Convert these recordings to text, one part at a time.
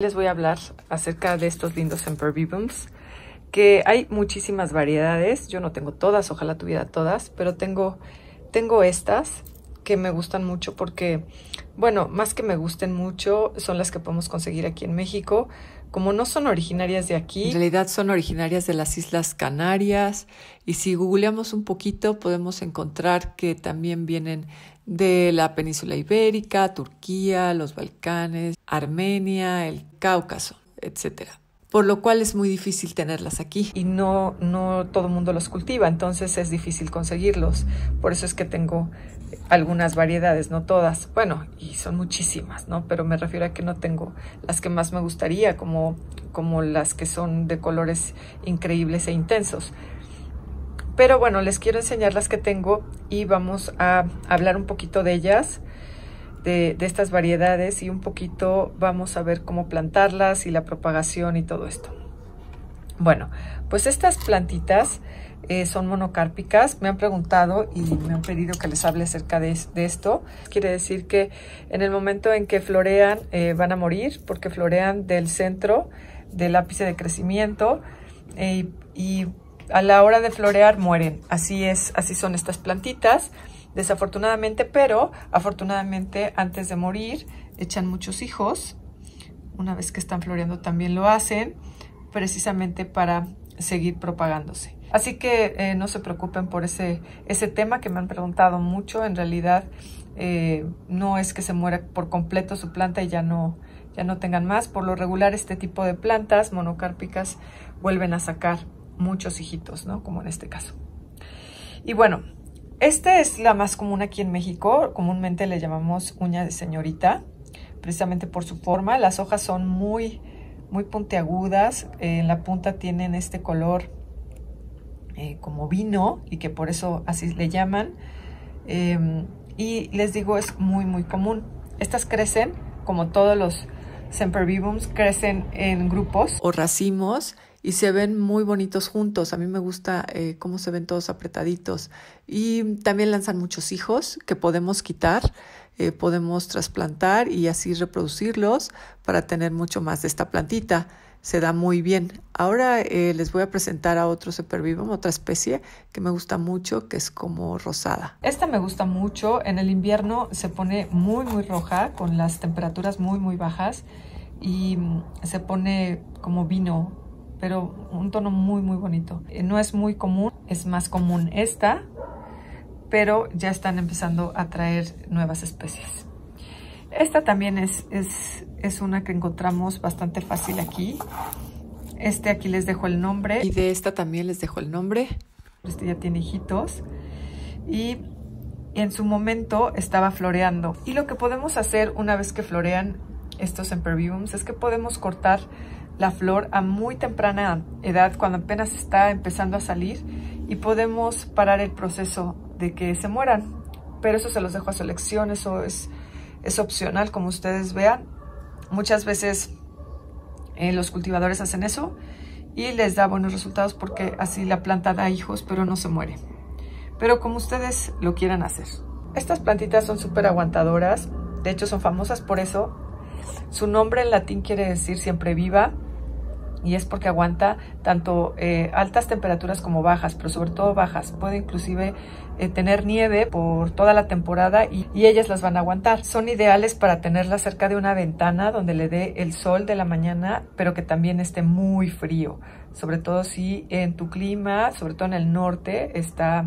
les voy a hablar acerca de estos lindos Sempervivums, que hay muchísimas variedades. Yo no tengo todas, ojalá tuviera todas, pero tengo, tengo estas que me gustan mucho porque, bueno, más que me gusten mucho, son las que podemos conseguir aquí en México como no son originarias de aquí. En realidad son originarias de las Islas Canarias y si googleamos un poquito podemos encontrar que también vienen de la península ibérica, Turquía, los Balcanes, Armenia, el Cáucaso, etcétera por lo cual es muy difícil tenerlas aquí. Y no, no todo el mundo los cultiva, entonces es difícil conseguirlos. Por eso es que tengo algunas variedades, no todas. Bueno, y son muchísimas, ¿no? Pero me refiero a que no tengo las que más me gustaría, como, como las que son de colores increíbles e intensos. Pero bueno, les quiero enseñar las que tengo y vamos a hablar un poquito de ellas de, estas variedades y un poquito vamos a ver cómo plantarlas y la propagación y todo esto. Bueno, pues estas plantitas eh, son monocárpicas. Me han preguntado y me han pedido que les hable acerca de, esto. Quiere decir que en el momento en que florean eh, van a morir porque florean del centro del ápice de crecimiento eh, y a la hora de florear mueren. Así es, así son estas plantitas desafortunadamente, pero afortunadamente antes de morir echan muchos hijos. Una vez que están floreando también lo hacen, precisamente para seguir propagándose. Así que eh, no se preocupen por ese, ese tema que me han preguntado mucho. En realidad eh, no es que se muera por completo su planta y ya no, ya no tengan más. Por lo regular este tipo de plantas monocárpicas vuelven a sacar muchos hijitos, ¿no? Como en este caso. Y bueno, esta es la más común aquí en México, comúnmente le llamamos uña de señorita, precisamente por su forma. Las hojas son muy, muy puntiagudas, en la punta tienen este color eh, como vino y que por eso así le llaman. Em, y les digo, es muy, muy común. Estas crecen como todos los sempervivums crecen en grupos o racimos y se ven muy bonitos juntos. A mí me gusta eh, cómo se ven todos apretaditos. Y también lanzan muchos hijos que podemos quitar, eh, podemos trasplantar y así reproducirlos para tener mucho más de esta plantita se da muy bien. Ahora eh, les voy a presentar a otro supervivum, otra especie que me gusta mucho, que es como rosada. Esta me gusta mucho. En el invierno se pone muy, muy roja, con las temperaturas muy, muy bajas y mm, se pone como vino, pero un tono muy, muy bonito. Eh, no es muy común, es más común esta, pero ya están empezando a traer nuevas especies. Esta también es, es, una que encontramos bastante fácil aquí. Este aquí les dejo el nombre. Y de esta también les dejo el nombre. Este ya tiene hijitos. Y en su momento estaba floreando. Y lo que podemos hacer una vez que florean estos emperbiums es que podemos cortar la flor a muy temprana edad, cuando apenas está empezando a salir, y podemos parar el proceso de que se mueran. Pero eso se los dejo a su elección, eso es es opcional, como ustedes vean. Muchas veces eh, los cultivadores hacen eso y les da buenos resultados porque así la planta da hijos, pero no se muere. Pero como ustedes lo quieran hacer. Estas plantitas son súper aguantadoras. De hecho, son famosas por eso. Su nombre en latín quiere decir siempre viva y es porque aguanta tanto eh, altas temperaturas como bajas, pero sobre todo bajas. Puede inclusive eh, tener nieve por toda la temporada y, ellas las van a aguantar. Son ideales para tenerlas cerca de una ventana donde le dé el sol de la mañana, pero que también esté muy frío, sobre todo si en tu clima, sobre todo en el norte, está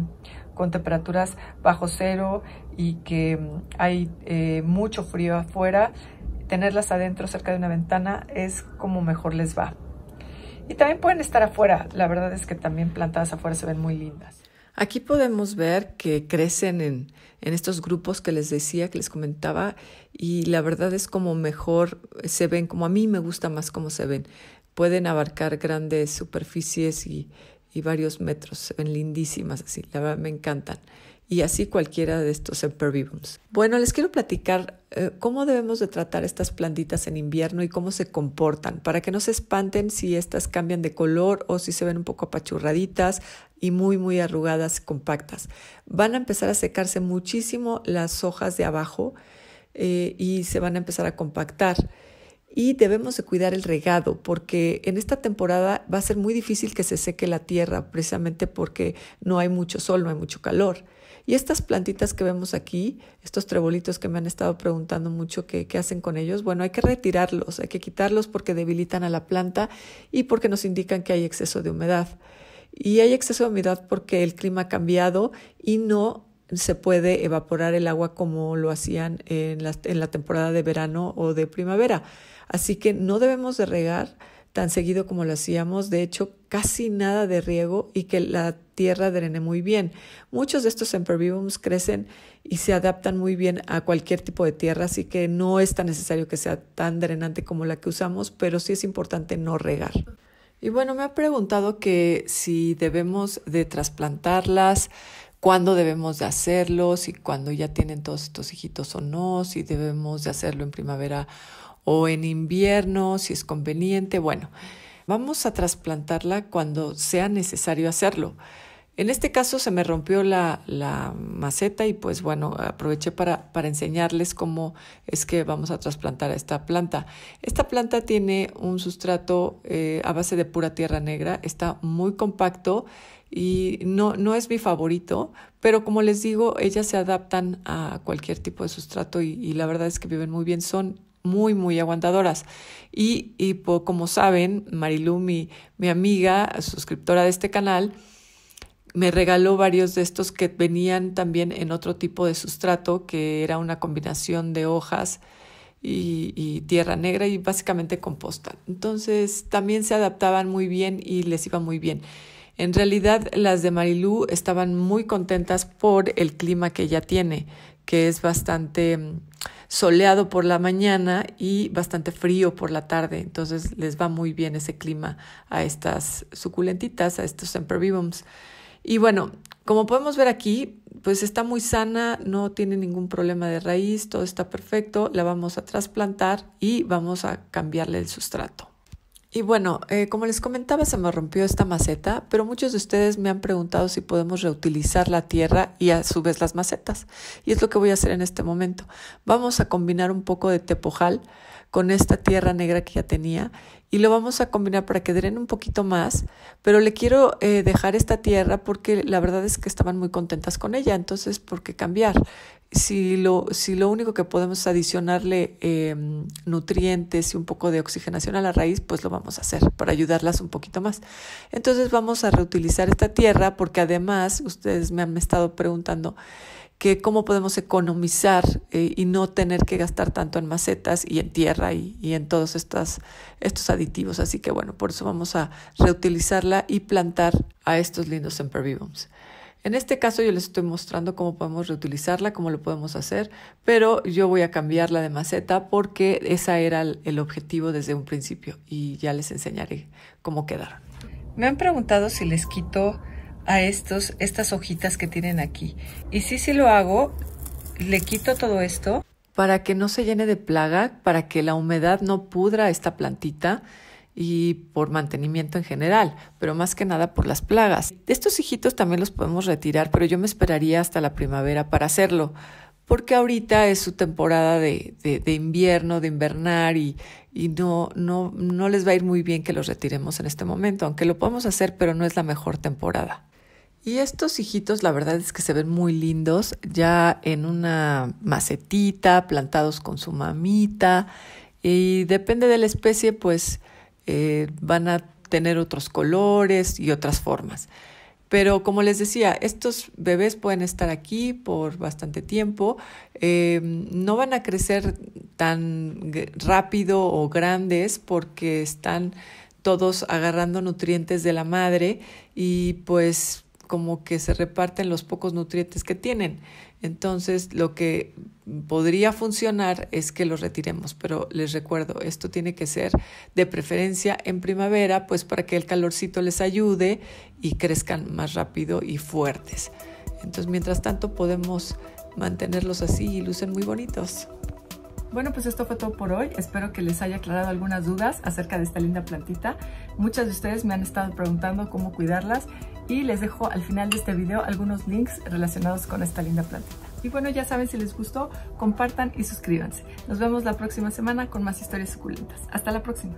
con temperaturas bajo cero y que mm, hay eh, mucho frío afuera. Tenerlas adentro cerca de una ventana es como mejor les va. Y también pueden estar afuera. La verdad es que también plantadas afuera se ven muy lindas. Aquí podemos ver que crecen en, en, estos grupos que les decía, que les comentaba, y la verdad es como mejor se ven, como a mí me gusta más cómo se ven. Pueden abarcar grandes superficies y, y varios metros, se ven lindísimas así, la verdad me encantan y así cualquiera de estos Sempervivums. Bueno, les quiero platicar eh, cómo debemos de tratar estas plantitas en invierno y cómo se comportan, para que no se espanten si estas cambian de color o si se ven un poco apachurraditas y muy muy arrugadas, compactas. Van a empezar a secarse muchísimo las hojas de abajo eh, y se van a empezar a compactar y debemos de cuidar el regado porque en esta temporada va a ser muy difícil que se seque la tierra precisamente porque no hay mucho sol, no hay mucho calor. Y estas plantitas que vemos aquí, estos trebolitos que me han estado preguntando mucho qué, hacen con ellos, bueno, hay que retirarlos, hay que quitarlos porque debilitan a la planta y porque nos indican que hay exceso de humedad. Y hay exceso de humedad porque el clima ha cambiado y no se puede evaporar el agua como lo hacían en la, en la temporada de verano o de primavera. Así que no debemos de regar tan seguido como lo hacíamos, de hecho casi nada de riego y que la tierra drene muy bien. Muchos de estos impervivums crecen y se adaptan muy bien a cualquier tipo de tierra, así que no es tan necesario que sea tan drenante como la que usamos, pero sí es importante no regar. Y bueno, me ha preguntado que si debemos de trasplantarlas, cuándo debemos de hacerlo, si cuando ya tienen todos estos hijitos o no, si debemos de hacerlo en primavera o en invierno, si es conveniente. Bueno, vamos a trasplantarla cuando sea necesario hacerlo. En este caso se me rompió la, maceta y pues bueno, aproveché para, enseñarles cómo es que vamos a trasplantar a esta planta. Esta planta tiene un sustrato eh, a base de pura tierra negra, está muy compacto y no, es mi favorito, pero como les digo, ellas se adaptan a cualquier tipo de sustrato y, la verdad es que viven muy bien, son muy, muy aguantadoras. Y, como saben, Marilu, mi amiga, suscriptora de este canal, me regaló varios de estos que venían también en otro tipo de sustrato, que era una combinación de hojas y, tierra negra y básicamente composta. Entonces también se adaptaban muy bien y les iba muy bien. En realidad las de Marilú estaban muy contentas por el clima que ella tiene, que es bastante mm, soleado por la mañana y bastante frío por la tarde. Entonces les va muy bien ese clima a estas suculentitas, a estos sempervivums. Y bueno, como podemos ver aquí, pues está muy sana, no tiene ningún problema de raíz, todo está perfecto, la vamos a trasplantar y vamos a cambiarle el sustrato. Y bueno, eh, como les comentaba, se me rompió esta maceta, pero muchos de ustedes me han preguntado si podemos reutilizar la tierra y a su vez las macetas. Y es lo que voy a hacer en este momento. Vamos a combinar un poco de tepojal con esta tierra negra que ya tenía y lo vamos a combinar para que drene un poquito más, pero le quiero eh, dejar esta tierra porque la verdad es que estaban muy contentas con ella, entonces ¿por qué cambiar? Si lo, si lo único que podemos es adicionarle em, nutrientes y un poco de oxigenación a la raíz, pues lo vamos a hacer para ayudarlas un poquito más. Entonces vamos a reutilizar esta tierra porque además ustedes me han estado preguntando, que cómo podemos economizar eh, y no tener que gastar tanto en macetas y en tierra y, en todos estos aditivos. Así que bueno, por eso vamos a reutilizarla y plantar a estos lindos sempervivums. En este caso yo les estoy mostrando cómo podemos reutilizarla, cómo lo podemos hacer, pero yo voy a cambiarla de maceta porque esa era el objetivo desde un principio y ya les enseñaré cómo quedaron. Me han preguntado si les quito a estos, estas hojitas que tienen aquí. Y sí, sí lo hago, le quito todo esto. Para que no se llene de plaga, para que la humedad no pudra esta plantita y por mantenimiento en general, pero más que nada por las plagas. Estos hijitos también los podemos retirar, pero yo me esperaría hasta la primavera para hacerlo, porque ahorita es su temporada de, de, de invierno, de invernar y, y no, no, no les va a ir muy bien que los retiremos en este momento, aunque lo podemos hacer, pero no es la mejor temporada. Y estos hijitos, la verdad es que se ven muy lindos, ya en una macetita, plantados con su mamita. Y depende de la especie, pues eh, van a tener otros colores y otras formas. Pero como les decía, estos bebés pueden estar aquí por bastante tiempo, em, no van a crecer tan rápido o grandes porque están todos agarrando nutrientes de la madre y pues como que se reparten los pocos nutrientes que tienen. Entonces, lo que podría funcionar es que los retiremos, pero les recuerdo, esto tiene que ser de preferencia en primavera, pues para que el calorcito les ayude y crezcan más rápido y fuertes. Entonces, mientras tanto, podemos mantenerlos así y lucen muy bonitos. Bueno, pues esto fue todo por hoy. Espero que les haya aclarado algunas dudas acerca de esta linda plantita. Muchas de ustedes me han estado preguntando cómo cuidarlas y les dejo al final de este video algunos links relacionados con esta linda plantita. Y bueno, ya saben, si les gustó, compartan y suscríbanse. Nos vemos la próxima semana con más historias suculentas. Hasta la próxima.